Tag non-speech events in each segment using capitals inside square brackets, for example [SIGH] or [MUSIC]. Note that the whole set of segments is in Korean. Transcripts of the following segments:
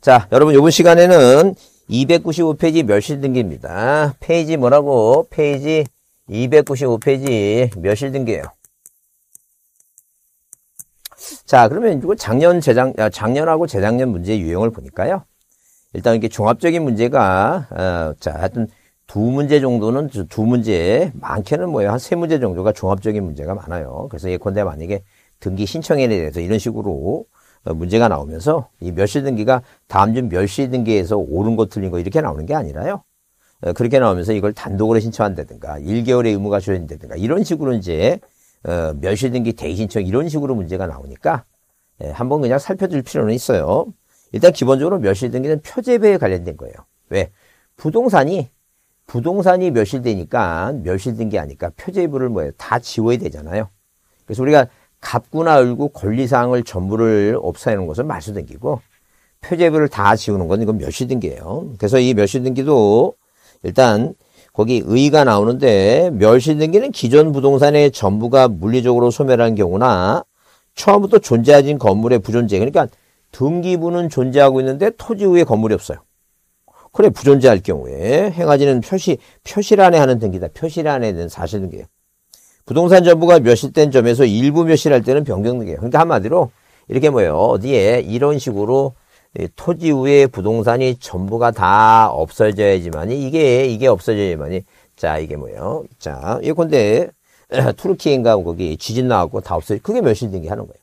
자, 여러분 요번 시간에는 295페이지 멸실등기입니다. 페이지 뭐라고? 페이지 295페이지 멸실등기예요. 자, 그러면 이거 작년, 재작, 아, 작년하고 재작년 문제 유형을 보니까요. 일단 이렇게 종합적인 문제가, 어, 자, 하여튼 두 문제 정도는, 두 문제, 많게는 뭐예요? 한 세 문제 정도가 종합적인 문제가 많아요. 그래서 예컨대 만약에 등기 신청에 대해서 이런 식으로 어, 문제가 나오면서 이 멸실 등기가 다음 주 멸실 등기에서 옳은 거 틀린 거 이렇게 나오는 게 아니라요. 어, 그렇게 나오면서 이걸 단독으로 신청한다든가 1개월의 의무가 주어진다든가 이런 식으로 이제 어, 멸실 등기 대신청 이런 식으로 문제가 나오니까 예, 한번 그냥 살펴줄 필요는 있어요. 일단 기본적으로 멸실 등기는 표제배에 관련된 거예요. 왜? 부동산이 부동산이 멸실되니까 멸실등기 하니까 표제부를 뭐예요? 다 지워야 되잖아요. 그래서 우리가 갑구나 을구 권리사항을 전부를 없애는 것은 말소등기고 표제부를 다 지우는 건 이건 멸시등기예요. 그래서 이 멸시등기도 일단 거기 의가 의 나오는데 멸시등기는 기존 부동산의 전부가 물리적으로 소멸한 경우나 처음부터 존재하진 건물의 부존재 그러니까 등기부는 존재하고 있는데 토지 위에 건물이 없어요. 그래 부존재할 경우에 행하지는 표시 표시란에 하는 등기다. 표시란에 는 사실 등기예요. 부동산 전부가 몇시된 점에서 일부 몇시할 때는 변경된게예요 그러니까 한마디로 이렇게 뭐예요. 어디에 이런 식으로 토지 후에 부동산이 전부가 다 없어져야지만이 이게 이게 없어져야지만이 자 이게 뭐예요. 자 예컨대 [CLEARS THROAT] 투르키인가 거기 지진 나왔고 다 없어져. 그게 몇시등게 하는 거예요.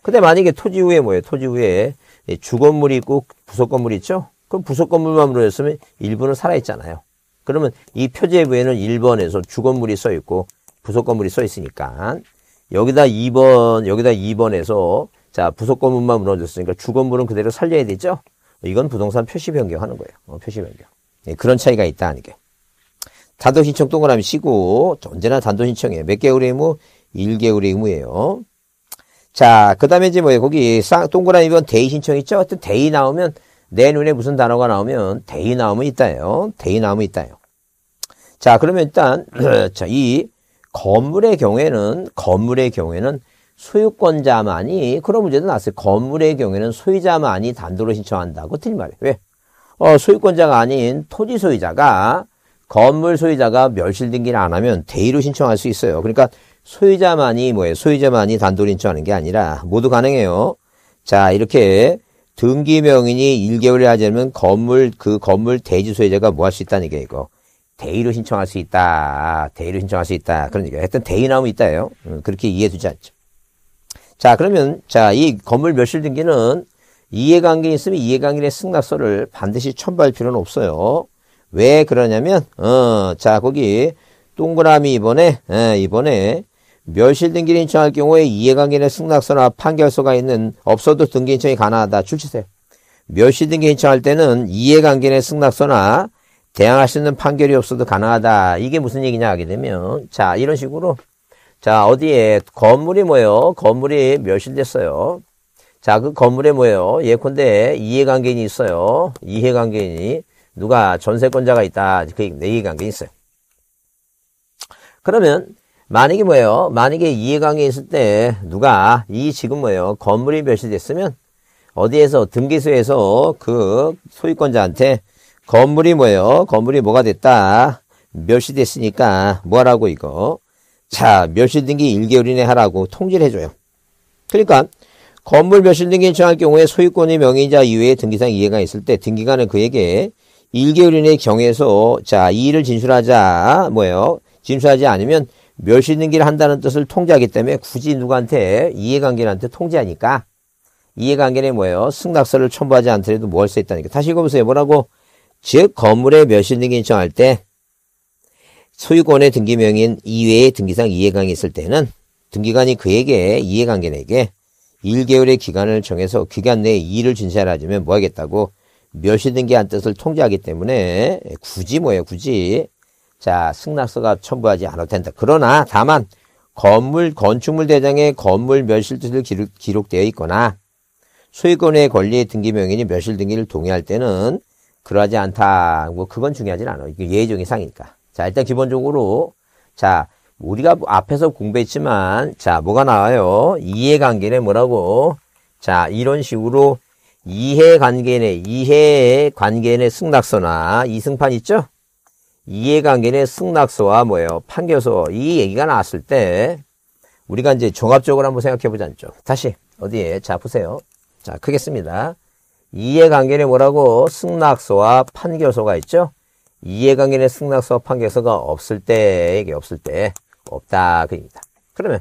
근데 만약에 토지 후에 뭐예요. 토지 후에 주건물이 있고 부속건물이 있죠. 그럼 부속건물만 으로 했으면 일부는 살아있잖아요. 그러면 이 표제 부에는 1번에서 주건물이 써있고 부속 건물이 써 있으니까 여기다 2번 여기다 2번에서 자 부속 건물만 무너졌으니까 주 건물은 그대로 살려야 되죠. 이건 부동산 표시 변경하는 거예요. 어, 표시 변경. 네, 그런 차이가 있다 하는 게. 단독 신청 동그라미 치고 언제나 단독 신청이에요. 몇 개월의 의무? 1개월의 의무예요. 자, 그 다음에 이제 뭐예요? 거기 쌍, 동그라미 번 대의 신청 있죠? 하여튼 대의 나오면 내 눈에 무슨 단어가 나오면 대의 나오면 있다요. 대의 나오면 있다요. 자, 그러면 일단 [CLEARS THROAT] 자, 이 건물의 경우에는 건물의 경우에는 소유권자만이 그런 문제도 났어요. 건물의 경우에는 소유자만이 단도로 신청한다고 틀린 말이에요. 왜? 어, 소유권자가 아닌 토지 소유자가 건물 소유자가 멸실 등기를 안 하면 대의로 신청할 수 있어요. 그러니까 소유자만이 뭐예요? 소유자만이 단도로 신청하는 게 아니라 모두 가능해요. 자, 이렇게 등기 명인이 1개월이 하지 않으면 건물 그 건물 대지 소유자가 뭐 할 수 있다는 게 이거. 대의로 신청할 수 있다. 대의로 신청할 수 있다. 그런 얘기 하여튼 대의나오면있다요 음, 그렇게 이해되지 않죠. 자, 그러면 자, 이 건물 멸실 등기는 이해관계 에 있으면 이해관계의 승낙서를 반드시 첨부할 필요는 없어요. 왜 그러냐면 어, 자, 거기 동그라미 이번에 에, 예, 이번에 멸실 등기를 신청할 경우에 이해관계의 승낙서나 판결서가 있는 없어도 등기 신청이 가능하다. 출치세요 멸실 등기 신청할 때는 이해관계의 승낙서나 대항할 수 있는 판결이 없어도 가능하다. 이게 무슨 얘기냐 하게 되면 자 이런 식으로 자 어디에 건물이 뭐예요? 건물이 멸실됐어요. 자 그 건물에 뭐예요? 예컨대 이해관계인이 있어요. 이해관계인이 누가 전세권자가 있다. 그 네, 이해관계인 있어요. 그러면 만약에 뭐예요? 만약에 이해관계 있을 때 누가 이 지금 뭐예요? 건물이 멸실됐으면 어디에서 등기소에서 그 소유권자한테 건물이 뭐예요? 건물이 뭐가 됐다? 몇 시 됐으니까 뭐하라고 이거? 자, 몇 시 등기 1개월 이내 하라고 통지를 해줘요. 그러니까 건물 몇 시 등기인 정할 경우에 소유권의 명의자 이외에 등기상 이해가 있을 때 등기관은 그에게 1개월 이내 경에서 자, 이의를 진술하자 뭐예요? 진술하지 않으면 몇 시 등기를 한다는 뜻을 통지하기 때문에 굳이 누구한테 이해관계한테 통지하니까 이해관계는 뭐예요? 승낙서를 첨부하지 않더라도 뭐 할 수 있다니까. 다시 읽어보세요. 뭐라고? 즉 건물의 멸실등기 신청할 때 소유권의 등기명인 이외의 등기상 이해관계 있을 때는 등기관이 그에게 이해관계인에게 1개월의 기간을 정해서 기간 내에 이의를 진찰하자면 뭐 하겠다고 멸실등기한 뜻을 통제하기 때문에 굳이 뭐예요 굳이 자 승낙서가 첨부하지 않아도 된다. 그러나 다만 건물 건축물 대장의 건물 멸실뜻을 기록, 기록되어 있거나 소유권의 권리의 등기명인이 멸실등기를 동의할 때는 그러하지 않다. 뭐 그건 중요하진 않아요. 이게 예의종의 상이니까. 자, 일단 기본적으로 자, 우리가 뭐 앞에서 공부했지만 자, 뭐가 나와요? 이해관계는 뭐라고? 자, 이런 식으로 이해관계 내 이해관계 내 승낙서나 이승판 있죠? 이해관계 내 승낙서와 뭐예요? 판교서이 얘기가 나왔을 때 우리가 이제 종합적으로 한번 생각해 보지 않죠? 다시 어디에 자 보세요. 자 크겠습니다. 이해관계는 뭐라고? 승낙서와 판결서가 있죠? 이해관계는 승낙서와 판결서가 없을 때, 이게 없을 때, 없다. 그입니다. 그러면,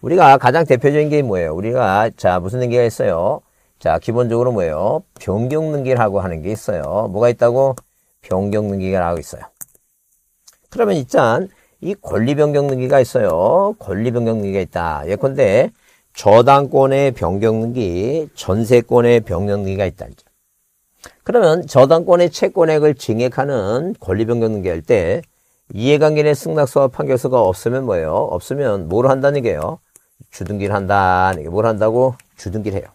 우리가 가장 대표적인 게 뭐예요? 우리가, 자, 무슨 등기가 있어요? 자, 기본적으로 뭐예요? 변경 능기라고 하는 게 있어요. 뭐가 있다고? 변경 능기가라고 있어요. 그러면 일단, 이 권리 변경 능기가 있어요. 권리 변경 능기가 있다. 예컨대, 저당권의 변경기, 등 전세권의 변경기가 등 있다. 그러면 저당권의 채권액을 증액하는 권리변경등기 할 때 이해관계 의 승낙서와 판결서가 없으면 뭐예요? 없으면 뭘 한다는 게요? 주등기를 한다는 게 뭘 한다고? 주등기를 해요.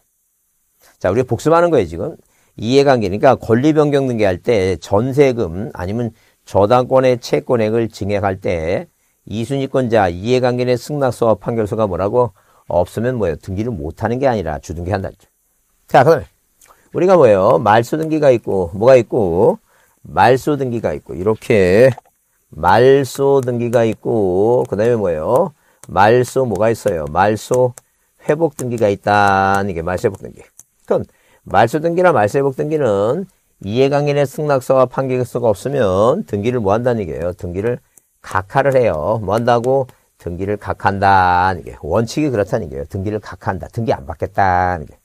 자, 우리가 복습하는 거예요, 지금. 이해관계니까 그러니까 권리변경등기 할 때 전세금 아니면 저당권의 채권액을 증액할 때 이순위권자 이해관계 의 승낙서와 판결서가 뭐라고? 없으면 뭐예요? 등기를 못하는 게 아니라 주등기 한다. 는 자, 그 다음에 우리가 뭐예요? 말소 등기가 있고 뭐가 있고 말소 등기가 있고 이렇게 말소 등기가 있고 그다음에 뭐예요? 말소 뭐가 있어요? 말소 회복 등기가 있다는 게 말소 회복 등기. 그럼 말소 등기나 말소 회복 등기는 이해관계의 승낙서와 판결서가 없으면 등기를 뭐 한다는 얘기예요? 등기를 각하를 해요. 뭐 한다고? 등기를 각한다. 이게 원칙이 그렇다는 게요 등기를 각한다. 등기 안 받겠다. 이게.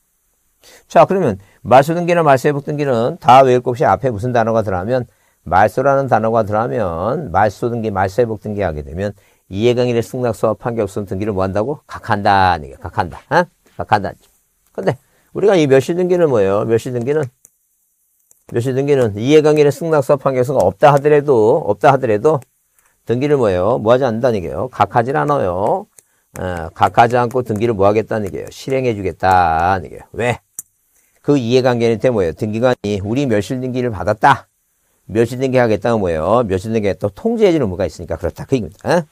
자, 그러면 말소 등기나 말소 회복 등기는 다 외울 것 없이 앞에 무슨 단어가 들어가면 말소라는 단어가 들어가면 말소 등기, 말소 회복 등기 하게 되면 이해강의를 승낙서와 판결수는 등기를 뭐 한다고? 각한다. 각한다. 어? 각한다. 근데 우리가 이 멸시 등기는 뭐예요? 멸시 등기는 멸시 등기는 이해관계는 승낙서 판결서가 없다 하더라도 없다 하더라도 등기를 뭐예요? 뭐하지 않는다는 얘기예요. 각하질 않아요. 어, 각하지 않고 등기를 뭐하겠다는 얘기예요. 실행해 주겠다는 얘기예요. 왜? 그 이해관계는 때 뭐예요? 등기관이 우리 멸실 등기를 받았다. 멸실 등기 하겠다는 뭐예요? 멸실 등기 또 통제해 주는 무가 있으니까 그렇다. 그 얘기입니다. 에?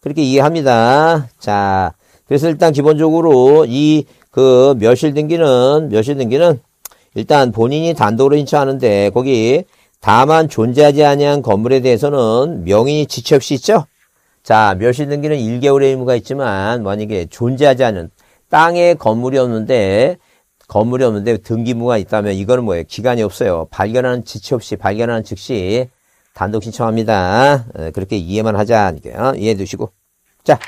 그렇게 이해합니다. 자, 그래서 일단 기본적으로 이 그 멸실 등기는 멸실 등기는 일단 본인이 단독으로 신청하는데 거기 다만 존재하지 아니한 건물에 대해서는 명인이 지체 없이 있죠. 자, 멸실 등기는 1개월의 의무가 있지만 만약에 존재하지 않은 땅에 건물이 없는데 건물이 없는데 등기부가 있다면 이거는 뭐예요? 기간이 없어요. 발견하는 지체 없이 발견하는 즉시 단독 신청합니다. 어, 그렇게 이해만 하자. 니까요 이해해 두시고. 자,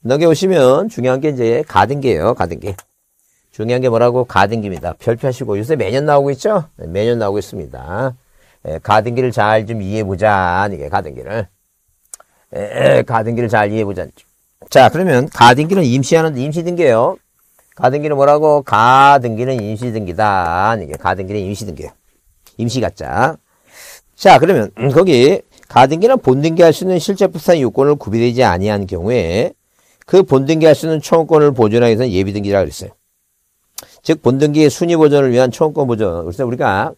넘겨오시면 중요한 게 이제 가등기예요. 가등기. 중요한 게 뭐라고? 가등기입니다. 별표하시고 요새 매년 나오고 있죠? 네, 매년 나오고 있습니다. 가등기를 잘 좀 이해해보자. 이게 가등기를. 에, 가등기를 잘 이해해보자. 자, 그러면 가등기는 임시하는 임시등기예요. 가등기는 뭐라고? 가등기는 임시등기다. 이게 가등기는 임시등기예요. 임시가짜. 자, 그러면 음, 거기 가등기는 본등기할 수 있는 실제 부산 요건을 구비되지 아니한 경우에 그 본등기할 수 있는 청구권을 보존하기 위해서는 예비등기라고 그랬어요. 즉 본등기의 순위 보존을 위한 청구권 보존. 그래서 우리가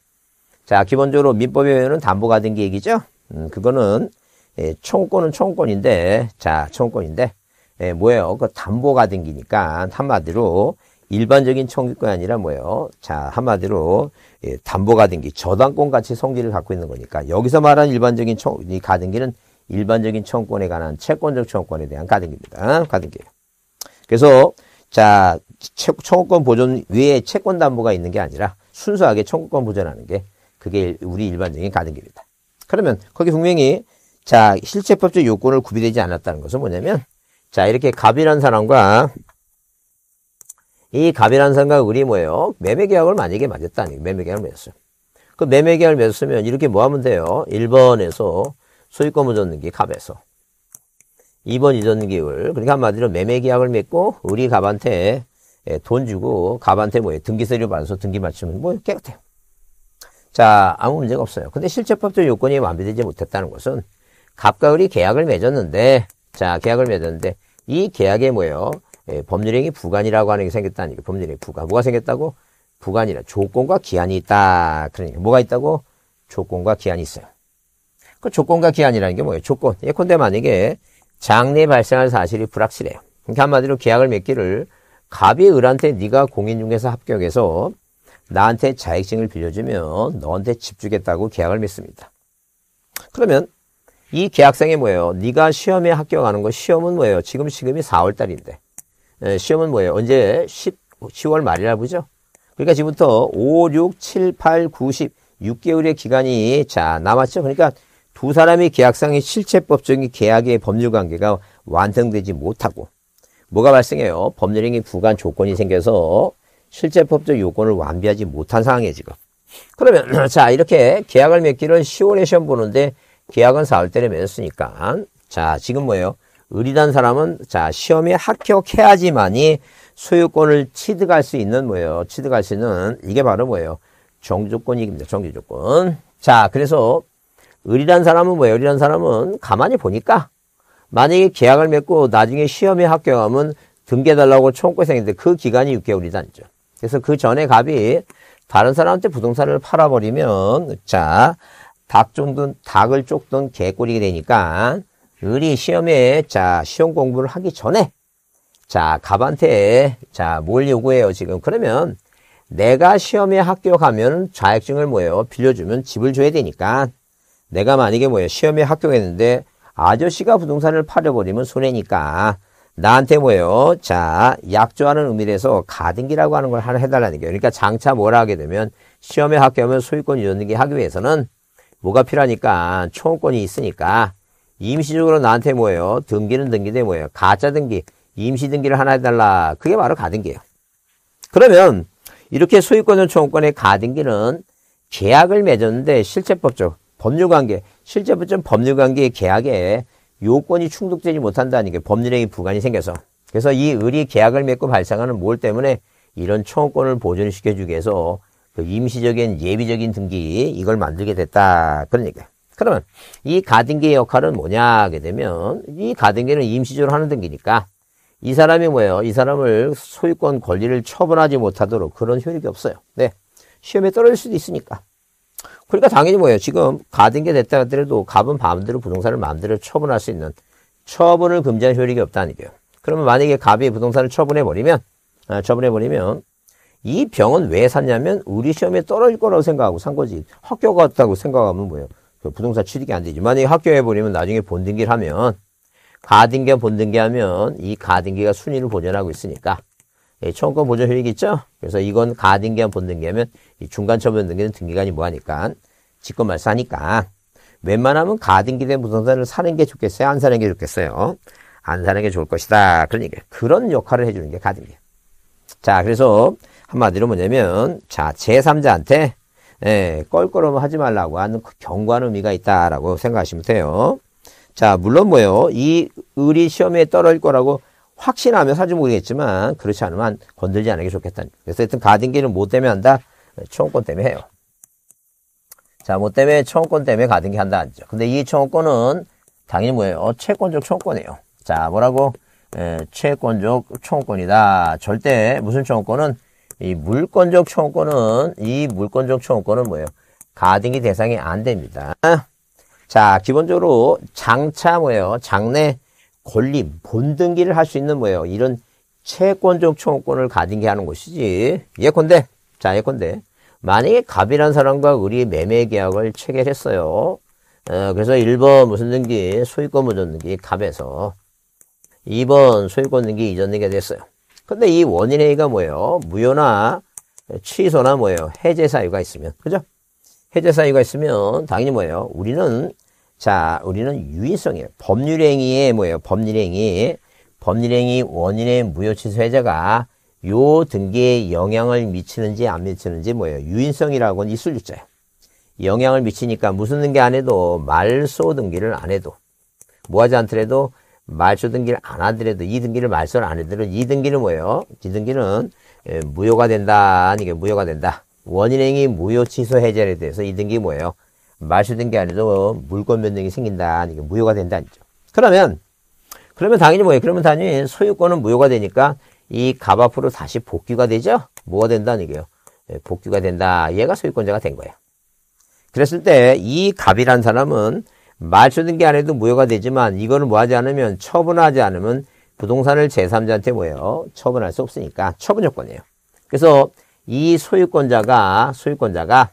자, 기본적으로 민법에 의하면 담보가 된게 얘기죠. 음, 그거는 예, 총권은 총권인데, 자, 총권인데, 예, 뭐예요? 그 담보가 된기니까 한마디로 일반적인 청구권이 아니라 뭐예요? 자, 한마디로 예, 담보가 된기, 저당권 같이 성질을 갖고 있는 거니까 여기서 말한 일반적인 청, 이 가등기는 일반적인 청구권에 관한 채권적 청구권에 대한 가등기입니다. 가등기 그래서 자, 채, 구권 보존 외에 채권 담보가 있는 게 아니라 순수하게 청구권 보존하는 게 그게 우리 일반적인 가등기입니다. 그러면 거기 분명히 자 실체법적 요건을 구비되지 않았다는 것은 뭐냐면 자 이렇게 갑이라는 사람과 이 갑이라는 사람과 우리 뭐예요? 매매계약을 만약에 맺었다 아니 매매계약을 맺었어요. 그 매매계약을 맺었으면 이렇게 뭐 하면 돼요? 1번에서 소유권을 줬는 게 갑에서 2번 이전 계획을 그러니까 한마디로 매매계약을 맺고 우리 갑한테 예, 돈 주고 갑한테 뭐예요? 등기세를 받아서 등기 맞추면 뭐 깨끗해요. 자, 아무 문제가 없어요. 근데 실제법적 요건이 완비되지 못했다는 것은 갑과 을이 계약을 맺었는데, 자, 계약을 맺었는데, 이 계약에 뭐예요? 예, 법률행위 부관이라고 하는 게 생겼다는 얘 법률행위 부관. 뭐가 생겼다고? 부관이라 조건과 기한이 있다. 그러니까 뭐가 있다고? 조건과 기한이 있어요. 그 조건과 기한이라는 게 뭐예요? 조건. 예컨대 만약에 장래 발생할 사실이 불확실해요. 그러니까 한마디로 계약을 맺기를 갑이 을한테 네가 공인중개사 합격해서 나한테 자격증을 빌려주면 너한테 집 주겠다고 계약을 맺습니다. 그러면 이 계약상에 뭐예요? 네가 시험에 합격하는 거 시험은 뭐예요? 지금 지금이 4월 달인데 예, 시험은 뭐예요? 언제 10, 10월 말이라 보죠? 그러니까 지금부터 5, 6, 7, 8, 9, 10 6개월의 기간이 자 남았죠. 그러니까 두 사람이 계약상의 실체법적인 계약의 법률관계가 완성되지 못하고 뭐가 발생해요? 법률행위 구간 조건이 생겨서 실제 법적 요건을 완비하지 못한 상황이에요, 지금. 그러면, [CLEARS THROAT] 자, 이렇게 계약을 맺기를 10월에 시험 보는데 계약은 4월 달에 맺었으니까. 자, 지금 뭐예요? 의리단 사람은 자, 시험에 합격해야지만이 소유권을 취득할 수 있는 뭐예요? 취득할 수 있는 이게 바로 뭐예요? 정조권이기입니다 정조조건. 자, 그래서 의리단 사람은 뭐예요? 의리단 사람은 가만히 보니까 만약에 계약을 맺고 나중에 시험에 합격하면 등계달라고 총고생인데그 기간이 6개월이단죠. 그래서 그 전에 갑이 다른 사람한테 부동산을 팔아버리면 자, 닭쫓든 닭을 쫓든 개꼬리게 되니까 을이 시험에 자, 시험 공부를 하기 전에 자, 갑한테 자, 뭘 요구해요, 지금. 그러면 내가 시험에 합격하면 좌격증을 뭐예요? 빌려주면 집을 줘야 되니까 내가 만약에 뭐예요? 시험에 합격했는데 아저씨가 부동산을 팔아버리면 손해니까 나한테 뭐예요? 자, 약조하는 의미에서 가등기라고 하는 걸 하나 해달라는 게요 그러니까 장차 뭐라 하게 되면 시험에 합격하면 소유권 유연등기 하기 위해서는 뭐가 필요하니까 초원권이 있으니까 임시적으로 나한테 뭐예요? 등기는 등기인 뭐예요? 가짜 등기, 임시 등기를 하나 해달라. 그게 바로 가등기예요. 그러면 이렇게 소유권은 초원권의 가등기는 계약을 맺었는데 실체법적 법률관계, 실제법적 법률관계의 계약에 요건이 충족되지 못한다는 게 법률행위 부관이 생겨서 그래서 이 을이 계약을 맺고 발생하는 뭘 때문에 이런 청구권을 보존시켜주기 위해서 그 임시적인 예비적인 등기 이걸 만들게 됐다 그런 얘기예 그러면 이 가등기의 역할은 뭐냐 하게 되면 이 가등기는 임시적으로 하는 등기니까 이 사람이 뭐예요? 이 사람을 소유권 권리를 처분하지 못하도록 그런 효력이 없어요. 네. 시험에 떨어질 수도 있으니까. 그러니까 당연히 뭐예요. 지금 가든 게 됐다 하더라도 갑은 마음대로 부동산을 마음대로 처분할 수 있는 처분을 금지한 효력이 없다는 얘예요 그러면 만약에 갑이 부동산을 처분해버리면, 아, 처분해버리면 이 병은 왜 샀냐면 우리 시험에 떨어질 거라고 생각하고 산 거지. 학교 갔다고 생각하면 뭐예요. 그 부동산 취득이 안 되지. 만약에 학교해버리면 나중에 본등기를 하면 가등기와 본등기 하면 이 가등기가 순위를 보전하고 있으니까 청음권 예, 보전 효익이 있죠? 그래서 이건 가등기한 본등기하면 중간처분 등기는 등기관이 뭐하니까 직권 말사하니까 웬만하면 가등기된 부동산을 사는 게 좋겠어요? 안 사는 게 좋겠어요? 안 사는 게 좋을 것이다. 그런 얘기 그런 역할을 해주는 게 가등기. 자, 그래서 한마디로 뭐냐면 자, 제3자한테 예, 껄끄러움하지 말라고 하는 그 경고하는 의미가 있다라고 생각하시면 돼요. 자, 물론 뭐예요? 이 의리 시험에 떨어질 거라고 확신하면 사지 모르겠지만 그렇지 않으면 건들지 않는 게 좋겠다. 그래서 하여튼 가등기는 뭐 때문에 한다? 청원권 때문에 해요. 자, 뭐 때문에 청원권 때문에 가등기 한다 하죠. 근데 이 청원권은 당연히 뭐예요? 어, 채권적 청원권이에요. 자, 뭐라고? 에, 예, 채권적 청원권이다. 절대 무슨 청원권은 이 물권적 청원권은 이 물권적 청원권은 뭐예요? 가등기 대상이 안 됩니다. 자, 기본적으로 장차 뭐예요? 장래 권리, 본등기를 할 수 있는 뭐예요? 이런 채권적 청구권을 가진 게 하는 것이지. 예컨대, 자, 예컨대. 만약에 갑이라는 사람과 우리 매매 계약을 체결했어요. 어, 그래서 1번 무슨 등기, 소유권 보존 등기, 갑에서 2번 소유권 등기 이전 등기가 됐어요. 근데 이 원인 회의가 뭐예요? 무효나 취소나 뭐예요? 해제 사유가 있으면. 그죠? 해제 사유가 있으면 당연히 뭐예요? 우리는 자, 우리는 유의성이에요. 법률행위의 뭐예요? 법률행위. 법률행위 원인의 무효취소 해제가 요 등기에 영향을 미치는지 안 미치는지 뭐예요? 유인성이라고는 이술육자예요. 영향을 미치니까 무슨 등기 안 해도 말소 등기를 안 해도 뭐 하지 않더라도 말소 등기를 안 하더라도 이 등기를 말소를 안 해도 이 등기는 뭐예요? 이 등기는 예, 무효가 된다. 아 이게 무효가 된다. 원인행위 무효 취소 해제에 대해서 이 등기 뭐예요? 말소는게 아니고 물권 변동이 생긴다. 이게 무효가 된다. 아니죠. 그러면, 그러면 당연히 뭐예요? 그러면 당연히 소유권은 무효가 되니까 이 값 앞으로 다시 복귀가 되죠? 뭐가 된다는 얘기예요? 예, 복귀가 된다. 얘가 소유권자가 된 거예요. 그랬을 때 이 갑이란 사람은 말소는게 아니도 무효가 되지만 이거는 뭐 하지 않으면 처분하지 않으면 부동산을 제3자한테 뭐예요? 처분할 수 없으니까 처분 요건이에요 그래서 이 소유권자가 소유권자가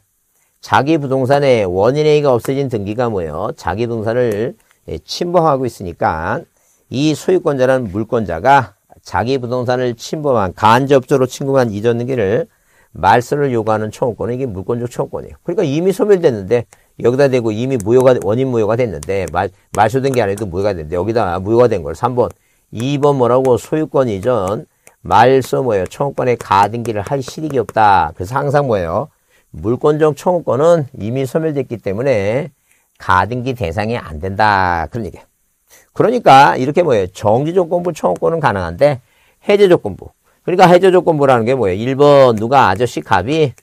자기 부동산의 원인행위가 없어진 등기가 모여 자기 부동산을 예, 침범하고 있으니까 이 소유권자라는 물권자가 자기 부동산을 침범한 간접적으로 침범한 이전 등기를 말소를 요구하는 청구권은 이게 물권적 청구권이에요. 그러니까 이미 소멸됐는데 여기다 대고 이미 무효가 원인 무효가 됐는데 말, 말소된 게 아니고 무효가 됐는데 여기다 무효가 된걸 3번 2번 뭐라고 소유권 이전 말소 뭐예요 청구권에 가등기를 할 실익이 없다. 그래서 항상 뭐예요 물권적 청구권은 이미 소멸됐기 때문에 가등기 대상이 안 된다. 그런 얘기예요. 그러니까 이렇게 뭐예요? 정지조건부 청구권은 가능한데 해제조건부. 그러니까 해제조건부라는 게 뭐예요? 1번 누가 아저씨 갑이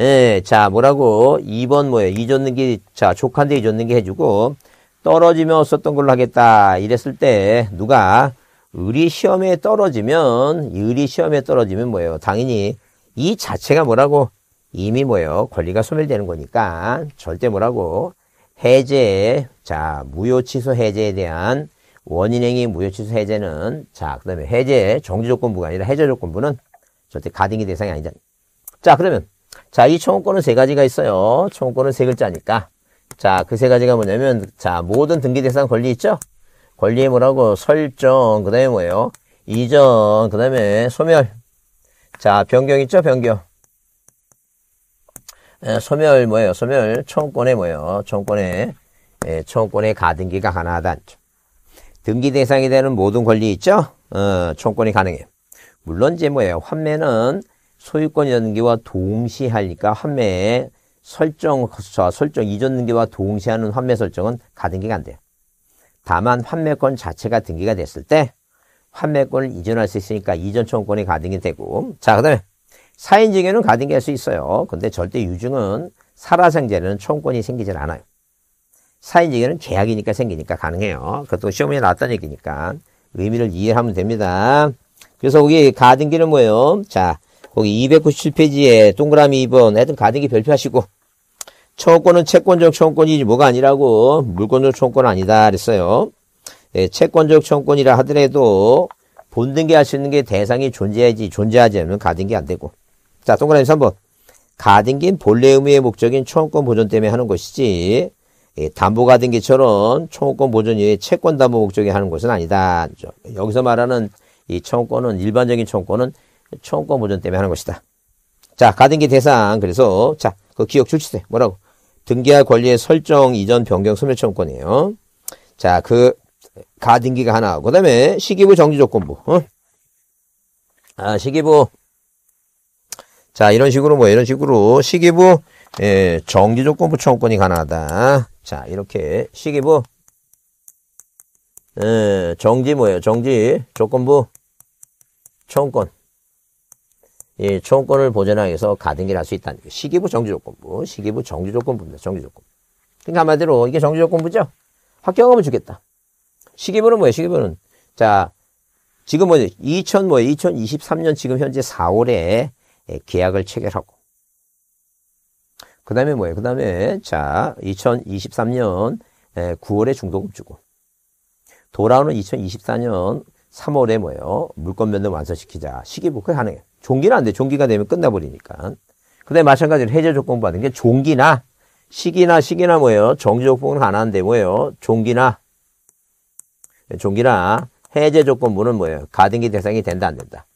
예, 자 뭐라고 2번 뭐예요? 이줬는기 자조칸인데 이줬는기 해주고 떨어지면 썼던 걸로 하겠다 이랬을 때 누가 의리 시험에 떨어지면 의리 시험에 떨어지면 뭐예요? 당연히 이 자체가 뭐라고 이미 뭐예요? 권리가 소멸되는 거니까 절대 뭐라고 해제 자 무효 취소 해제에 대한 원인행위 무효 취소 해제는 자 그다음에 해제 정지 조건부가 아니라 해제 조건부는 절대 가등기 대상이 아니잖아. 자 그러면 자이 청구권은 세 가지가 있어요. 청구권은 세 글자니까 자 그 세 가지가 뭐냐면 자 모든 등기 대상 권리 있죠? 권리의 뭐라고 설정 그다음에 뭐예요? 이전 그다음에 소멸 자 변경 있죠? 변경 소멸 뭐예요? 소멸 청권에 뭐예요? 청권에 예, 청권의 가등기가 가능하다. 등기 대상이 되는 모든 권리 있죠? 어, 청권이 가능해요. 물론 이제 뭐예요? 환매는 소유권 연기와 동시하니까 환매 설정, 설정 이전 등기와 동시하는 환매 설정은 가등기가 안 돼요. 다만 환매권 자체가 등기가 됐을 때 환매권을 이전할 수 있으니까 이전 청권이 가등기 되고 자, 그 다음에 사인 증여는 가등기할 수 있어요. 근데 절대 유증은 살아생제는 총권이 생기질 않아요. 사인 증여는 계약이니까 생기니까 가능해요. 그것도 시험에 나왔다는 얘기니까 의미를 이해하면 됩니다. 그래서 거기 가등기는 뭐예요? 자, 거기 297페이지에 동그라미 2번 하여 가등기 별표하시고 청권은 채권적 청권이지 뭐가 아니라고 물권적 청권 아니다 그랬어요. 예, 채권적 청권이라 하더라도 본등기 할 수 있는 게 대상이 존재하지 존재하지 않으면 가등기 안 되고 자, 동그라미 3번. 가등기는 본래 의무의 목적인 청구권 보존 때문에 하는 것이지 예, 담보 가등기처럼 청구권 보존 이외에 채권 담보 목적이 하는 것은 아니다. 여기서 말하는 이 청구권은 일반적인 청구권은 청구권 보존 때문에 하는 것이다. 자, 가등기 대상 그래서 자, 그 기억 출시세 뭐라고? 등기할 권리의 설정 이전 변경 소멸 청구권이에요. 자, 그 가등기가 하나. 그다음에 시기부 정지 조건부. 어? 아, 시기부 자, 이런 식으로 뭐 이런 식으로 시기부 예, 정기 조건부 청구권이 가능하다. 자, 이렇게 시기부 예, 정지 뭐예요? 정지 조건부 청구권. 예, 청구권을 보전하해서 기위 가등기를 할 수 있다는 게 시기부 정지 조건부, 시기부 정지 조건부입니다. 정지 조건부. 그러니까 한마디로 이게 정지 조건부죠? 확정하면죽겠다 시기부는 뭐예요? 시기부는 자, 지금 뭐죠? 2000 뭐예요? 2023년 지금 현재 4월에 예, 계약을 체결하고 그 다음에 뭐예요? 그 다음에 자 2023년 9월에 예, 중도금주고 돌아오는 2024년 3월에 뭐예요? 물건 면도 완성시키자. 시기부회 가능해. 종기는 안 돼. 종기가 되면 끝나버리니까. 그 다음에 마찬가지로 해제 조건 받은 게 종기나 시기나 시기나 뭐예요? 정지 조건은 안 하는데 뭐예요? 종기나 예, 종기나 해제 조건부는 뭐예요? 가등기 대상이 된다 안 된다.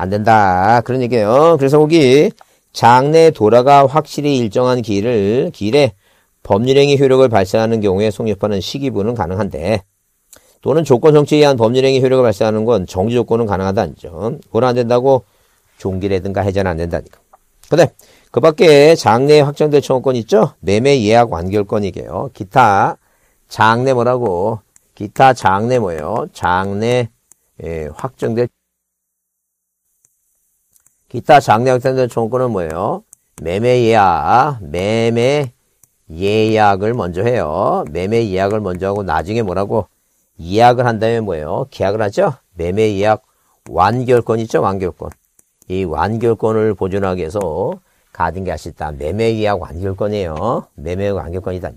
안 된다. 그런 얘기예요. 그래서 거기 장래 돌아가 확실히 일정한 길을 길에 법률행위 효력을 발생하는 경우에 송립하는 시기부는 가능한데 또는 조건 정치에 의한 법률행위 효력을 발생하는 건 정지 조건은 가능하다 아니죠. 그건 안 된다고 종기라든가 해제는 안 된다니까. 근데 그 밖에 장내 확정될 청구권 있죠? 매매 예약 완결권이게요. 기타 장내 뭐라고? 기타 장내 뭐예요? 장내 예, 확정될 기타 장량생존 총권은 뭐예요? 매매예약, 매매 예약을 먼저 해요. 매매 예약을 먼저 하고 나중에 뭐라고? 예약을 한 다음에 뭐예요? 계약을 하죠? 매매 예약 완결권 있죠? 완결권. 이 완결권을 보존하기 위해서 가진 게 아시다. 매매 예약 완결권이에요. 매매 완결권이다.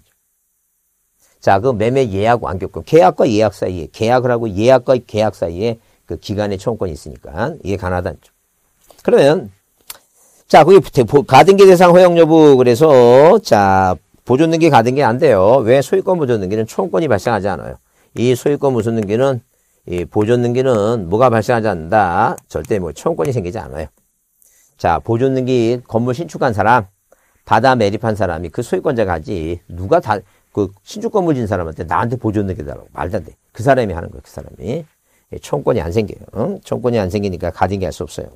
자, 그 매매 예약 완결권. 계약과 예약 사이에, 계약을 하고 예약과 계약 사이에 그 기간의 청권이 있으니까 이게 가능하다는 점. 그러면 자, 그게 가등기 대상 허용 여부 그래서 자, 보존등기 가등기 안 돼요. 왜 소유권 보존등기는 총권이 발생하지 않아요. 이 소유권 보존등기는이 보존등기는 뭐가 발생하지 않는다. 절대 뭐 총권이 생기지 않아요. 자, 보존등기 건물 신축한 사람, 바다 매립한 사람이 그 소유권자가 지 누가 다 그 신축 건물 진 사람한테 나한테 보존등기 달라고 말도 안 돼. 그 사람이 하는 거예요. 그 사람이 예, 총권이 안 생겨요. 총권이 안 생기니까 가등기 할 수 없어요.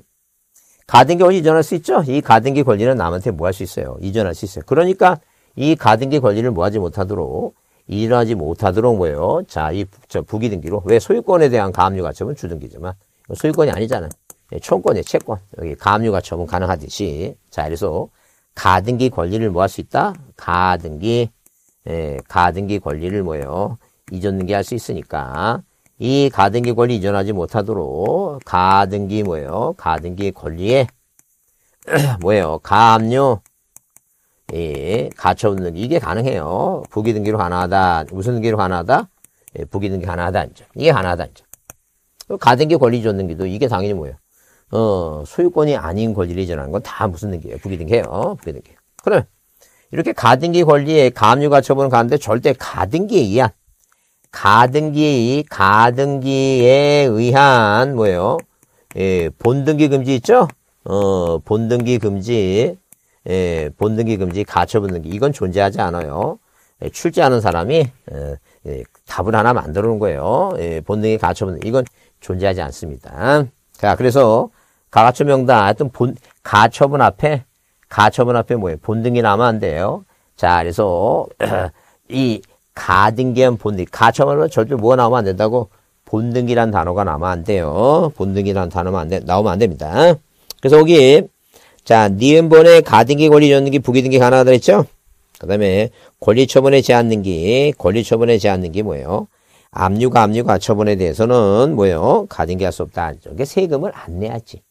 가등기 권리 이전할 수 있죠? 이 가등기 권리는 남한테 뭐 할 수 있어요? 이전할 수 있어요. 그러니까 이 가등기 권리를 뭐 하지 못하도록 이전하지 못하도록 뭐예요? 자, 이 부기등기로 왜 소유권에 대한 가압류 가처분 주등기지만 소유권이 아니잖아요. 예, 총권이 채권. 여기 가압류 가처분 가능하듯이 자, 그래서 가등기 권리를 뭐 할 수 있다? 가등기 예, 가등기 권리를 뭐예요? 이전 등기할 수 있으니까 이 가등기 권리 이전하지 못하도록 가등기 뭐예요? 가등기 권리에 [CLEARS THROAT] 뭐예요? 가압류 예, 가처분 등기 이게 가능해요. 부기 등기로 가능하다. 무슨 등기로 가능하다. 예, 부기 등기 가능하다 인정. 이게 가능하다 인정. 그 가등기 권리 이전 등기도 이게 당연히 뭐예요? 어, 소유권이 아닌 권리를 이전하는 건 다 무슨 등기예요? 부기 등기예요. 부기 등기. 그럼 그래. 이렇게 가등기 권리에 가압류 가처분을 가는데 절대 가등기에 의한 가등기, 의 가등기에 의한 뭐예요? 예, 본등기 금지 있죠? 어, 본등기 금지, 예, 본등기 금지, 가처분 등기 이건 존재하지 않아요. 예, 출제하는 사람이 예, 예, 답을 하나 만들어 놓은 거예요. 예, 본등기 가처분 등기 이건 존재하지 않습니다. 자, 그래서 가가처 명단 하여튼 본 가처분 앞에 가처분 앞에 뭐예요? 본등기 남면안 돼요. 자, 그래서 [CLEARS THROAT] 이 가등기한 본등 가처분은 절대 뭐가 나오면 안 된다고? 본등기란 단어가 나오면 안 돼요. 본등기란 단어만 안 돼, 나오면 안 됩니다. 그래서 여기, 자, 니은본에 가등기 권리 전는기 부기등기 가능하다 그있죠그 다음에 권리처분에 제한등기, 권리처분에 제한등기 뭐예요? 압류가 압류가 처분에 대해서는 뭐예요? 가등기할 수 없다. 이게 세금을 안 내야지.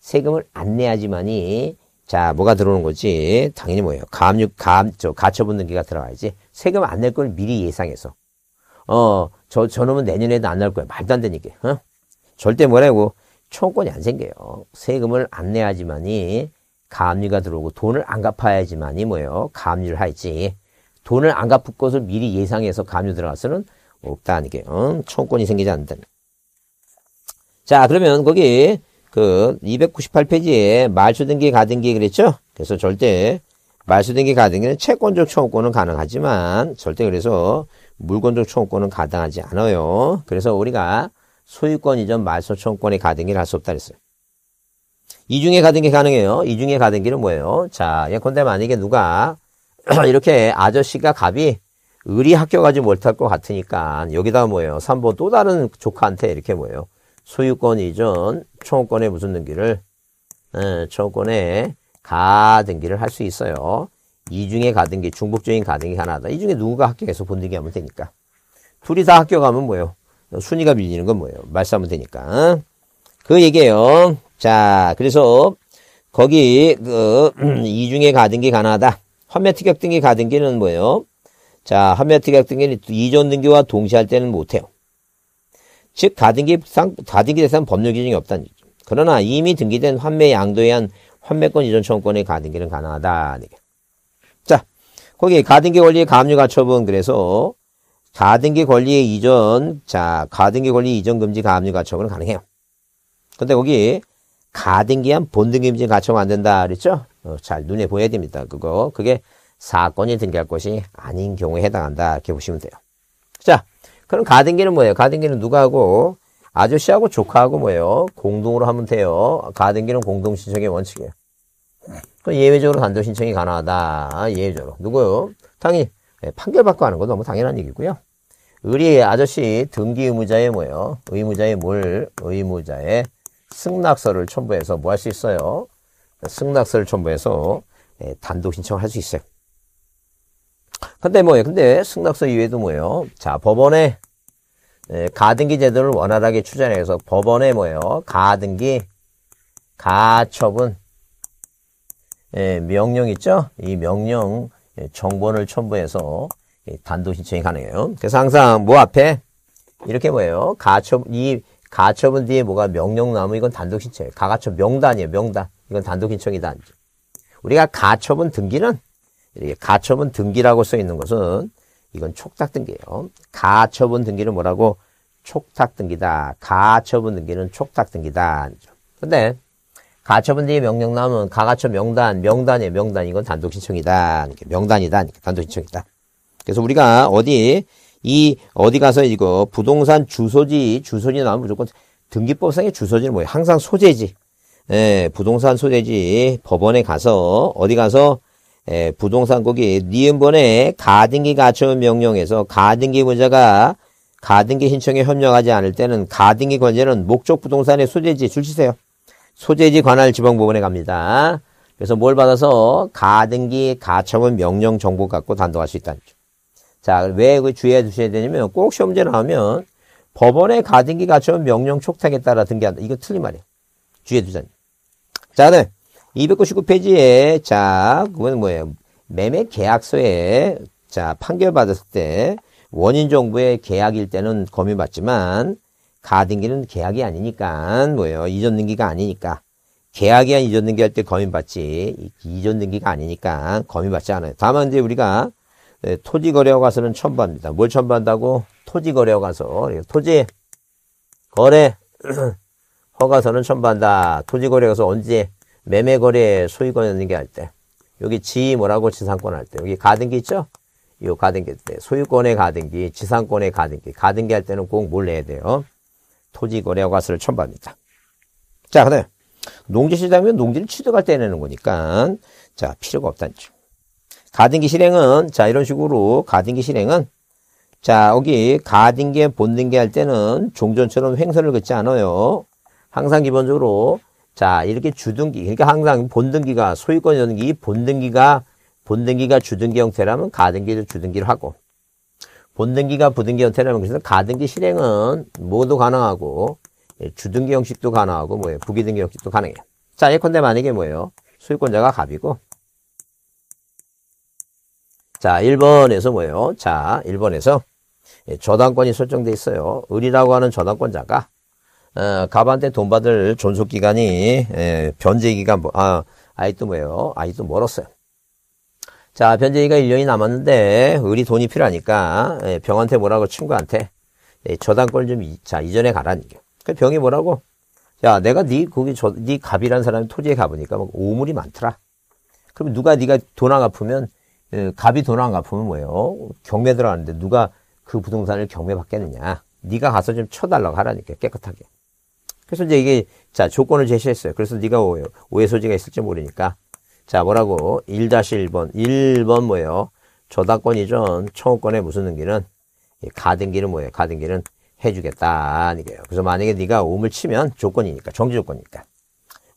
세금을 안 내야지만이 자, 뭐가 들어오는 거지? 당연히 뭐예요? 감육, 감, 저, 가처분 등기가 들어가야지. 세금 안 낼 걸 미리 예상해서. 어, 저, 저놈은 내년에도 안날 거야. 말도 안 되니까. 어? 절대 뭐라고. 청권이안 생겨요. 세금을 안 내야지만이 감리가 들어오고 돈을 안 갚아야지만이 뭐예요? 감리를 할지. 돈을 안 갚을 것을 미리 예상해서 감리 들어가서는 없다. 아니게. 어? 청권이 생기지 않는다. 자, 그러면 거기 그 298페이지에 말소등기 가등기 그랬죠? 그래서 절대 말소등기 가등기는 채권적 청구권은 가능하지만 절대 그래서 물건적 청구권은 가당하지 않아요. 그래서 우리가 소유권 이전 말소 청구권의 가등기를 할 수 없다 그랬어요. 이중에 가등기 가능해요. 이중에 가등기는 뭐예요? 자, 예컨대 만약에 누가 [CLEARS THROAT] 이렇게 아저씨가 갑이 의리 학교 가지 못할 것 같으니까 여기다 뭐예요? 3보또 다른 조카한테 이렇게 뭐예요? 소유권 이전 총권의 무슨 등기를 총권의 예, 가등기를 할 수 있어요. 이 중에 가등기, 중복적인 가등기 하나다. 이 중에 누가 합격해서 본등기 하면 되니까. 둘이 다 합격하면 뭐예요? 순위가 밀리는 건 뭐예요? 말싸면 되니까. 그 얘기예요. 자, 그래서 거기 그 [CLEARS THROAT] 이중에 가등기 가능하다. 환매 특약 등기 가등기는 뭐예요? 자, 환매 특약 등기는 이전 등기와 동시할 때는 못해요. 즉 가등기 상 가등기 대상 법률 규정이 없다는 얘기죠. 그러나 이미 등기된 환매 양도에 한 환매권 이전 청구권의 가등기는 가능하다. 자, 거기 가등기 권리의 가압류 가처분 그래서 가등기 권리의 이전 자 가등기 권리 이전 금지 가압류 가처분은 가능해요. 근데 거기 가등기한 본등기 금지 가처분 안 된다 그랬죠? 어, 잘 눈에 보여야 됩니다. 그거 그게 사건이 등기할 것이 아닌 경우에 해당한다 이렇게 보시면 돼요. 자, 그럼 가등기는 뭐예요? 가등기는 누가 하고? 아저씨하고 조카하고 뭐예요? 공동으로 하면 돼요. 가등기는 공동 신청의 원칙이에요. 그 예외적으로 단독 신청이 가능하다. 예외적으로. 누구요? 당연히 예, 판결받고 하는 건 너무 당연한 얘기고요. 의리 아저씨 등기 의무자의 뭐예요? 의무자의 뭘? 의무자의 승낙서를 첨부해서 뭐 할 수 있어요? 승낙서를 첨부해서 예, 단독 신청을 할 수 있어요. 근데 뭐예요? 근데 승낙서 이외에도 뭐예요? 자, 법원에 예, 가등기 제도를 원활하게 추진해서 법원에 뭐예요? 가등기, 가처분, 예, 명령 있죠? 이 명령 예, 정본을 첨부해서 예, 단독 신청이 가능해요. 그래서 항상 뭐 앞에 이렇게 뭐예요? 가처분 이 가처분 뒤에 뭐가 명령 나오면 이건 단독 신청이에요. 가가처 명단이에요. 명단. 이건 단독 신청이다. 우리가 가처분 등기는 이렇게 가처분 등기라고 써 있는 것은 이건 촉탁 등기예요. 가처분 등기는 뭐라고? 촉탁 등기다. 가처분 등기는 촉탁 등기다. 근데 가처분 등기 명령나면 가가처 명단, 명단의 명단 이건 단독 신청이다. 명단이다. 단독 신청이다. 그래서 우리가 어디 이 어디 가서 이거 부동산 주소지 주소지 나오면 무조건 등기법상의 주소지는 뭐예요? 항상 소재지. 예, 부동산 소재지 법원에 가서 어디 가서 에, 예, 부동산국이 니은번에 가등기 가처분 명령에서 가등기 권자가 가등기 신청에 협력하지 않을 때는 가등기 권자는 목적 부동산의 소재지 줄치세요. 소재지 관할 지방법원에 갑니다. 그래서 뭘 받아서 가등기 가처분 명령 정보 갖고 단독할 수 있다는 거죠. 자, 왜 그 주의해 주셔야 되냐면 꼭 시험제 나오면 법원의 가등기 가처분 명령 촉탁에 따라 등기한다. 이거 틀린 말이에요. 주의해 주자님. 자, 네. 299페이지에 자, 그건 뭐예요? 매매 계약서에 자, 판결 받았을 때 원인 정부의 계약일 때는 검유 받지만 가등기는 계약이 아니니까 뭐예요? 이전 등기가 아니니까 계약이한 이전 등기할 때 검유 받지 이전 등기가 아니니까 검유 받지 않아요. 다만 이제 우리가 예, 토지 거래와 가서는 첨부합니다. 뭘 첨부한다고? 토지 거래와 가서 예, 토지 거래 [CLEARS THROAT] 허가서는 첨부한다. 토지 거래가 서 언제 매매 거래 소유권 있는 게할 때, 여기 지 뭐라고 지상권 할 때, 여기 가등기 있죠? 이 가등기 때 소유권의 가등기, 지상권의 가등기, 가등기 할 때는 꼭 뭘 내야 돼요? 토지 거래와 과세를 첨부합니다. 자, 그다음 에 농지 시장이면 농지를 취득할 때 내는 거니까 자 필요가 없다는 점. 가등기 실행은 자 이런 식으로 가등기 실행은 자 여기 가등기에 본등기 할 때는 종전처럼 횡설을 긋지 않아요. 항상 기본적으로 자, 이렇게 주등기, 그러니까 항상 본등기가, 소유권 연기, 본등기가, 본등기가 주등기 형태라면 가등기를 주등기를 하고, 본등기가 부등기 형태라면 그래서 가등기 실행은 모두 가능하고, 예, 주등기 형식도 가능하고, 뭐예요? 부기등기 형식도 가능해요. 자, 예컨대 만약에 뭐예요? 소유권자가 갑이고, 자, 1번에서 뭐예요? 자, 1번에서 예, 저당권이 설정돼 있어요. 을이라고 하는 저당권자가 어, 가반대 돈 받을 존속 기간이 예, 변제 기간 뭐, 아 아직도 뭐예요? 아직도 멀었어요. 자 변제기가 1년이 남았는데 의리 돈이 필요하니까 예, 병한테 뭐라고 친구한테 예, 저당권 좀자 이전에 가라는 게. 그 병이 뭐라고? 야 내가 네 거기 저 네 갑이라는 사람이 토지에 가보니까 막 오물이 많더라. 그럼 누가 네가 돈 안 갚으면 갑이 돈 안 갚으면 뭐예요? 경매 들어가는데 누가 그 부동산을 경매 받겠느냐? 네가 가서 좀 쳐달라고 하라니까 깨끗하게. 그래서 이제 이게 자 조건을 제시했어요. 그래서 네가 오해, 오해 소지가 있을지 모르니까 자 뭐라고 1-1번 1번 뭐예요? 저당권 이전 청구권에 무슨 등기는 가등기는 뭐예요? 가등기는 해주겠다 이거예요. 그래서 만약에 네가 오음을 치면 조건이니까 정지 조건이니까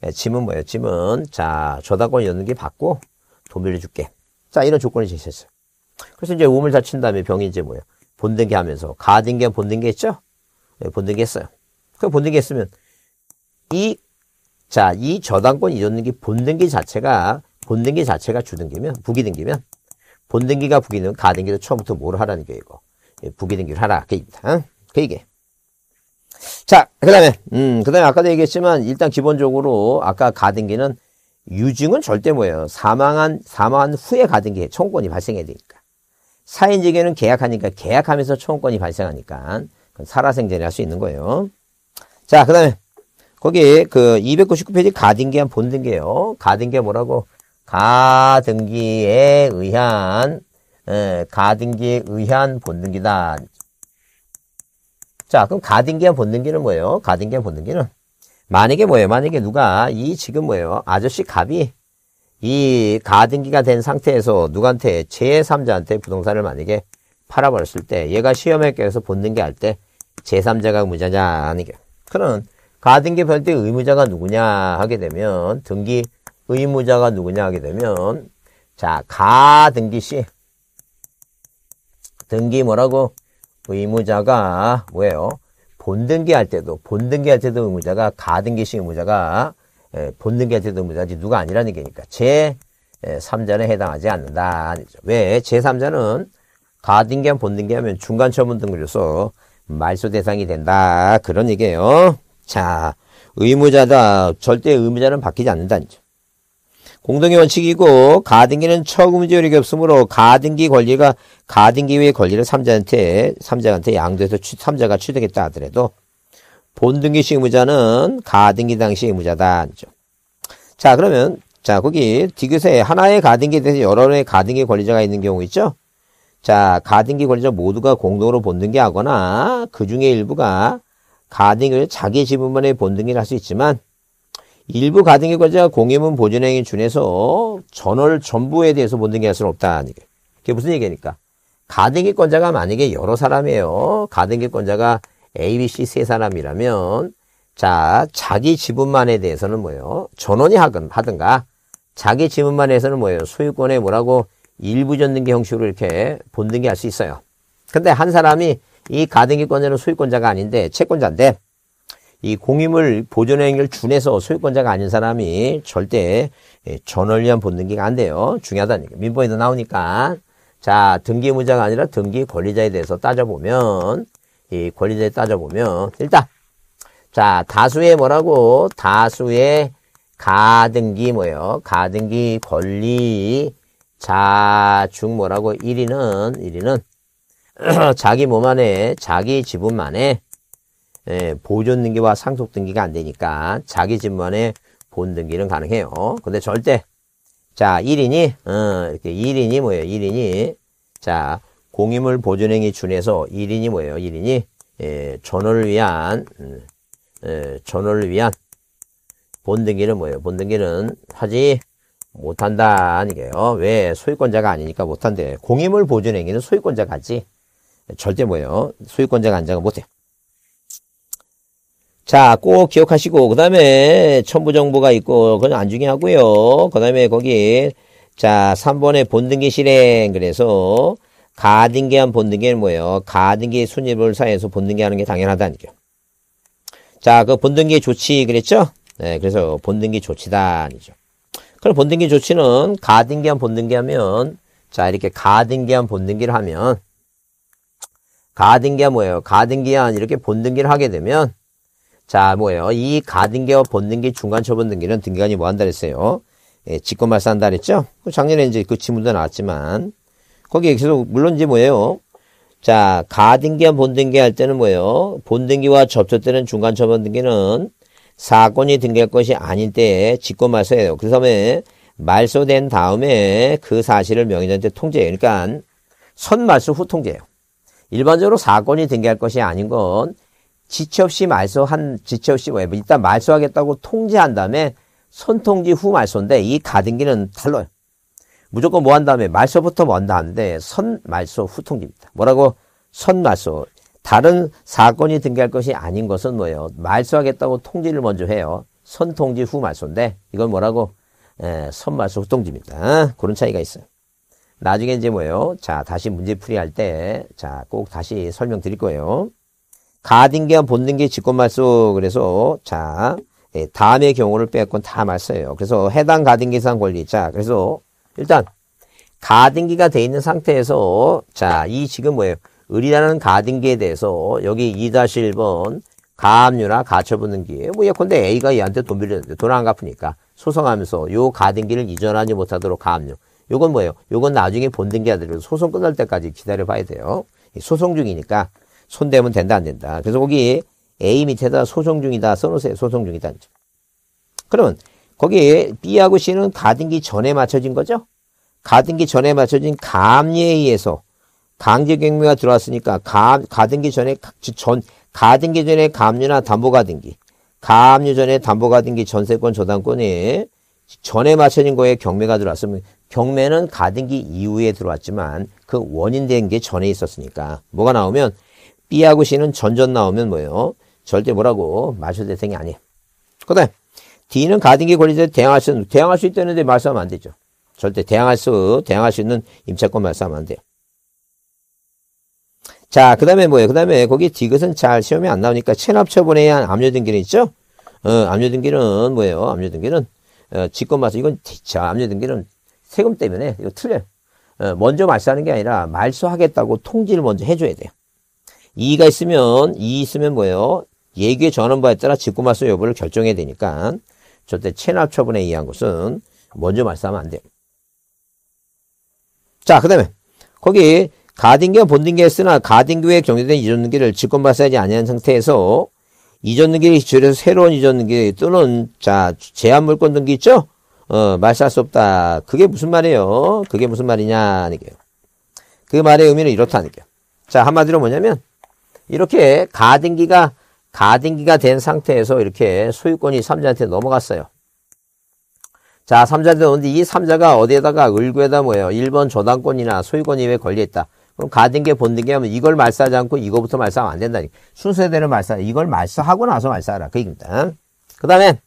예, 짐은 뭐예요? 짐은 자 저당권 연등기 받고 돈 빌려줄게. 자 이런 조건을 제시했어요. 그래서 이제 오음을 다친 다음에 병이 이제 뭐예요? 본등기 하면서 가등기와 본등기 했죠? 예, 본등기 했어요. 그 본등기 했으면 이, 자, 이 저당권 이전등기 본등기 자체가, 본등기 자체가 주등기면, 부기등기면, 본등기가 부기는 가등기도 처음부터 뭘 하라는 게이고 예, 부기등기를 하라. 그 얘기입니다. 그 얘기. 자, 그 다음에, 음, 그 다음에 아까도 얘기했지만, 일단 기본적으로, 아까 가등기는, 유증은 절대 뭐예요? 사망한, 사망한 후에 가등기 청구권이 발생해야 되니까. 사인지계는 계약하니까, 계약하면서 청구권이 발생하니까, 살아생전에 할수 있는 거예요. 자, 그 다음에, 거기에 그 299페이지 가등기한 본등기예요. 가등기 뭐라고? 가등기에 의한 에, 예, 가등기에 의한 본등기다. 자, 그럼 가등기한 본등기는 뭐예요? 가등기한 본등기는 만약에 뭐예요? 만약에 누가 이 지금 뭐예요? 아저씨 갑이 이 가등기가 된 상태에서 누구한테 제3자한테 부동산을 만약에 팔아버렸을 때 얘가 시험에 껴서 본등기 할 때 제3자가 무자냐 아니게 그런 가등기 별 때의무자가 누구냐 하게 되면 등기 의무자가 누구냐 하게 되면 자 가등기 시 등기 뭐라고 의무자가 뭐예요? 본등기 할 때도 본등기 할 때도 의무자가 가등기 시 의무자가 예, 본등기 할 때도 의무자지 누가 아니라는 얘기니까 제 예, 3자는 해당하지 않는다. 아니죠. 왜? 제3자는 가등기하면 본등기하면 중간처분 등급으로서 말소 대상이 된다. 그런 얘기예요. 자, 의무자다. 절대 의무자는 바뀌지 않는다. 공동의 원칙이고 가등기는 처금지 효력이 없으므로 가등기 권리가 가등기 외의 권리를 삼자한테 삼자한테 양도해서 취, 삼자가 취득했다 하더라도 본등기시 의무자는 가등기 당시 의무자다. 자 그러면 자 거기 디귿에 하나의 가등기에 대해서 여러 의 가등기 권리자가 있는 경우 있죠. 자 가등기 권리자 모두가 공동으로 본등기하거나 그 중에 일부가 가등교의 자기 지분만의 본등기를 할 수 있지만 일부 가등기 과제가 공예문 보존행위 준해서 전월 전부에 대해서 본등기 할 수는 없다. 이게 무슨 얘기니까? 가등기권자가 만약에 여러 사람이에요. 가등기권자가 A, B, C 세 사람이라면 자 자기 지분만에 대해서는 뭐예요? 전원이 하든, 하든가 자기 지분만에서는 뭐예요? 소유권에 뭐라고 일부 전등기 형식으로 이렇게 본등기 할 수 있어요. 근데 한 사람이 이 가등기권자는 소유권자가 아닌데 채권자인데 이 공임을 보존 행위를 준해서 소유권자가 아닌 사람이 절대 예, 전월위한 본등기가 안 돼요. 중요하다는 얘기. 민법에도 나오니까. 자, 등기 의무자가 아니라 등기 권리자에 대해서 따져보면, 이 권리자에 따져보면, 일단, 자, 다수의 뭐라고? 다수의 가등기 뭐예요? 가등기 권리 자중 뭐라고? 1위는, 1위는 [CLEARS THROAT] 자기 몸 안에 자기 지분만에 예, 보존 등기와 상속 등기가 안 되니까 자기 집만의 본 등기는 가능해요. 근데 절대 자 1인이 어, 이렇게 1인이 뭐예요? 1인이 자공임을 보존행위 준해서 1인이 뭐예요? 1인이 예, 전원을 위한 음, 예, 전원을 위한 본 등기는 뭐예요? 본 등기는 하지 못한다 아니게요. 왜 소유권자가 아니니까 못한대. 공임을 보존행위는 소유권자가 지 절대 뭐예요? 소유권자가 안장을 못해요. 자, 꼭 기억하시고, 그 다음에 첨부정보가 있고, 그건 안 중요하고요. 그 다음에 거기, 자, 3번에 본등기 실행. 그래서, 가등기한 본등기는 뭐예요? 가등기 순위를 사용해서 본등기하는 게 당연하다는 거죠. 자, 그 본등기 조치 그랬죠? 네, 그래서 본등기 조치다아니죠 그럼 본등기 조치는 가등기한 본등기하면, 자, 이렇게 가등기한 본등기를 하면, 가등기가 뭐예요? 가등기와 이렇게 본등기를 하게 되면 자 뭐예요? 이 가등기와 본등기 중간처분등기는 등기관이 뭐 한다 그랬어요? 예, 직권말사 한다 그랬죠? 그 작년에 이제 그 지문도 나왔지만 거기에 계속 물론 이제 뭐예요? 자 가등기와 본등기 할 때는 뭐예요? 본등기와 접촉되는 중간처분등기는 사건이 등기할 것이 아닌 때에 직권말사예요. 그 다음에 말소된 다음에 그 사실을 명의자한테 통제해요. 그러니까 선말소 후 통제예요. 일반적으로 사건이 등기할 것이 아닌 건 지체 없이 말소한 지체 없이 뭐 일단 말소하겠다고 통지한 다음에 선통지 후 말소인데 이 가등기는 달라요. 무조건 뭐 한 다음에 말소부터 먼저 하는데 선 말소 후 통지입니다. 뭐라고 선 말소 다른 사건이 등기할 것이 아닌 것은 뭐예요? 말소하겠다고 통지를 먼저 해요. 선통지 후 말소인데 이건 뭐라고 에, 예, 선말소 후 통지입니다. 그런 차이가 있어요. 나중에 이제 뭐예요? 자, 다시 문제풀이 할 때, 자, 꼭 다시 설명드릴 거예요. 가등기와 본등기 직권말소, 그래서, 자, 예, 다음의 경우를 빼앗다 말써요. 그래서 해당 가등기상 권리. 자, 그래서, 일단, 가등기가 돼 있는 상태에서, 자, 이 지금 뭐예요? 을이라는 가등기에 대해서, 여기 2-1번, 가압류나 가처분 등기. 뭐 예컨대 A가 얘한테 돈 빌렸는데 돈 안 갚으니까 소송하면서 요 가등기를 이전하지 못하도록 가압류. 요건 뭐예요? 요건 나중에 본등기 아들로 소송 끝날 때까지 기다려 봐야 돼요. 소송 중이니까 손대면 된다 안 된다. 그래서 거기 A 밑에다 소송 중이다 써놓으세요. 소송 중이다. 그러면 거기에 B하고 C는 가등기 전에 맞춰진 거죠? 가등기 전에 맞춰진 감리에 의해서 강제경매가 들어왔으니까 가, 가등기 전에 전 가등기 전에 감류나 담보가등기 감류 전에 담보가등기 전세권 저당권에 전에 맞쳐진 거에 경매가 들어왔으면 경매는 가등기 이후에 들어왔지만 그 원인된 게 전에 있었으니까 뭐가 나오면 B하고 C는 전전 나오면 뭐예요? 절대 뭐라고 마셔 대상이 아니에요. 그다음 D는 가등기 권리자에 대항할 수 대항할 수 있다는데 말씀하면안 되죠. 절대 대항할 수 대항할 수 있는 임차권 말씀하면안 돼요. 자, 그 다음에 뭐예요? 그 다음에 거기 디귿은 잘 시험이 안 나오니까 체납처분에 의한 압류등기는 있죠? 어, 압류등기는 뭐예요? 압류등기는 어, 직권 말소 이건 대체 압류 등기는 세금 때문에 이거 틀려요. 어, 먼저 말소하는 게 아니라 말소하겠다고 통지를 먼저 해줘야 돼요. 이가 의 있으면 이의 있으면 뭐예요? 예규의 전원부에 따라 직권 말소 여부를 결정해야 되니까 저 때 체납 처분에 의한 것은 먼저 말소하면 안 돼요. 자, 그 다음에 거기 가등기와 본등기에 쓰나 가등기에 경제된 이전 등기를 직권 발사하지 아니한 상태에서 이전 등기를 기초서 새로운 이전 등기 또는 자 제한 물권 등기 있죠? 어, 말살 수 없다. 그게 무슨 말이에요? 그게 무슨 말이냐니까요. 그 말의 의미는 이렇다니까요. 자 한마디로 뭐냐면 이렇게 가등기가 가등기가 된 상태에서 이렇게 소유권이 삼자한테 넘어갔어요. 자, 삼자한테 오는데 이 삼자가 어디에다가 을구에다 뭐예요? 1번 저당권이나 소유권이 왜 걸려있다. 그럼 가등계 본등계 하면 이걸 말싸지 않고 이거부터 말싸면 안 된다니. 순서대로 말싸. 이걸 말싸하고 나서 말싸라. 그 얘기입니다. 그 다음에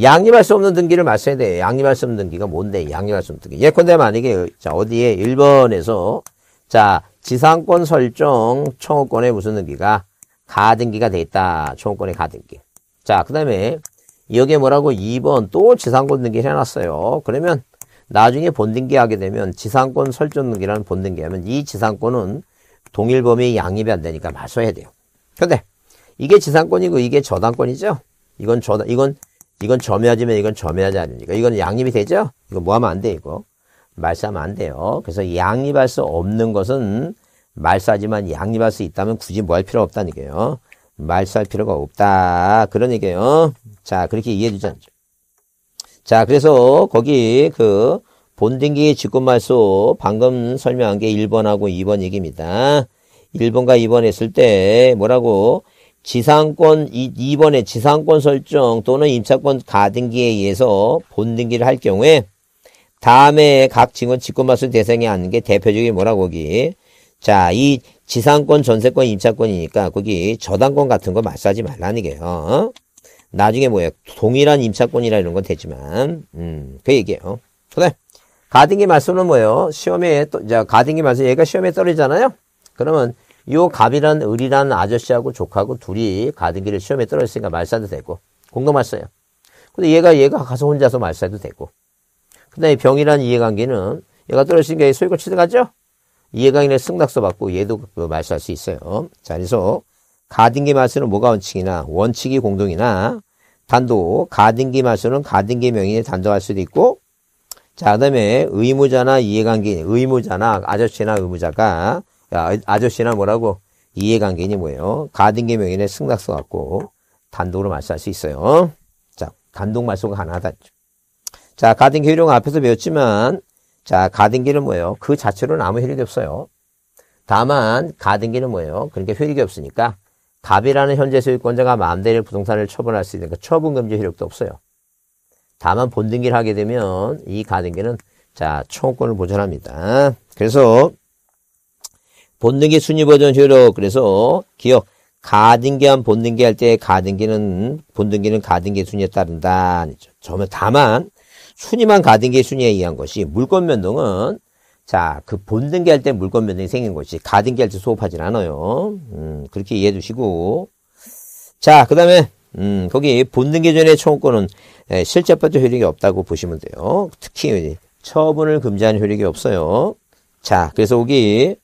양립할 수 없는 등기를 맞춰야 돼 양립할 수 없는 등기가 뭔데? 양립할 수 없는 등기. 예컨대 만약에 자 어디에 1번에서 자 지상권 설정 청구권에 무슨 등기가 가등기가 돼 있다. 청구권의 가등기. 자, 그 다음에 여기에 뭐라고 2번 또 지상권 등기를 해놨어요. 그러면 나중에 본등기하게 되면 지상권 설정등기라는 본등기하면 이 지상권은 동일 범위 양립이 안 되니까 말소야 돼요. 근데 이게 지상권이고 이게 저당권이죠. 이건 저 이건 이건 점유하지면 이건 점유하지 않으니까 이건 양립이 되죠. 이거 뭐하면 안돼 이거 말싸면 안 돼요. 그래서 양립할 수 없는 것은 말싸지만 양립할 수 있다면 굳이 뭐 할 필요 없다는 얘기예요. 말할 필요가 없다. 그런 얘기예요. 자, 그렇게 이해해 주지 않죠. 자, 그래서 거기 그 본등기 직권말소 방금 설명한 게 1번하고 2번 얘기입니다. 1번과 2번 했을 때 뭐라고 지상권 2번의 지상권 설정 또는 임차권 가등기에 의해서 본등기를 할 경우에 다음에 각 증권 직권말소 대상에 하는 게 대표적인 뭐라 고 거기 자 이 지상권 전세권 임차권이니까 거기 저당권 같은 거 말싸지 말라는 게요. 어? 나중에 뭐예요? 동일한 임차권이라 이런 건 되지만, 음, 그 얘기예요. 그다 가등기 말소는 뭐예요? 시험에, 또, 자, 가등기 말소 얘가 시험에 떨어지잖아요? 그러면 요 갑이란 을이란 아저씨하고 조카하고 둘이 가등기를 시험에 떨어졌으니까 말싸도 되고, 공동 말싸요. 근데 얘가, 얘가 가서 혼자서 말싸도 되고. 그 다음에 병이란 이해관계는 얘가 떨어지니까 소유권 취득하죠? 이해관계는 승낙서 받고 얘도 그 말싸할 수 있어요. 자, 그래서 가등기 말소는 뭐가 원칙이나 원칙이 공동이나 단독 가등기 말소는 가등기 명인이 단독할 수도 있고 자 그다음에 의무자나 이해관계인 의무자나 아저씨나 의무자가 야, 아저씨나 뭐라고 이해관계인이 뭐예요? 가등기 명인의 승낙서 갖고 단독으로 말소할 수 있어요. 자 단독 말소가 가능하다. 자 가등기 효력은 앞에서 배웠지만 자 가등기는 뭐예요? 그 자체로는 아무 효력이 없어요. 다만 가등기는 뭐예요? 그러니까 효력이 없으니까 갑이라는 현재 소유권자가 마음대로 부동산을 처분할 수 있는 그 처분 금지 효력도 없어요. 다만 본등기를 하게 되면 이 가등기는 자청권을 보전합니다. 그래서 본등기 순위 버전 효력 그래서 기억 가등기한 본등기 할 때 가등기는 본등기는 가등기 순위에 따른다. 저는 다만 순위만 가등기 순위에 의한 것이 물권 변동은 자, 그 본등기 할 때 물건 변동이 생긴 것이 가등기 할때 소급하진 않아요. 음, 그렇게 이해해 두시고. 자, 그 다음에, 음, 거기 본등기 전에 청구권은 예, 실제법적 효력이 없다고 보시면 돼요. 특히 처분을 금지하는 효력이 없어요. 자, 그래서 여기,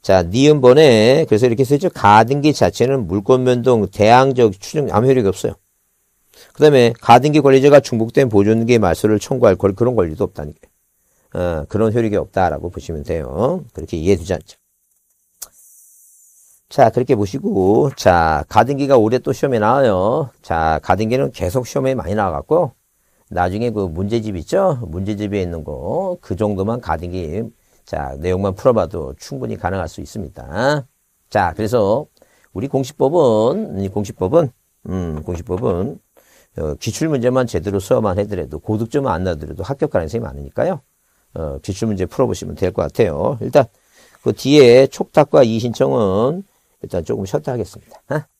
자, 니은번에, 그래서 이렇게 쓰죠. 가등기 자체는 물건 변동, 대항적, 추정, 아무 효력이 없어요. 그 다음에, 가등기 권리자가 중복된 보존기 말소를 청구할 걸, 그런 권리도 없다는 거예요. 어, 그런 효력이 없다라고 보시면 돼요. 그렇게 이해해 주지 않죠. 자, 그렇게 보시고, 자, 가등기가 올해 또 시험에 나와요. 자, 가등기는 계속 시험에 많이 나와갖고 나중에 그 문제집 있죠? 문제집에 있는 거, 그 정도만 가등기, 자, 내용만 풀어봐도 충분히 가능할 수 있습니다. 자, 그래서 우리 공식법은공식법은 음, 공시법은, 어, 기출문제만 제대로 수업만 해드려도 고득점은 안 나더라도 합격 가능성이 많으니까요. 어, 기출 문제 풀어보시면 될 것 같아요. 일단 그 뒤에 촉탁과 이신청은 의 일단 조금 쉬었다 하겠습니다. 어?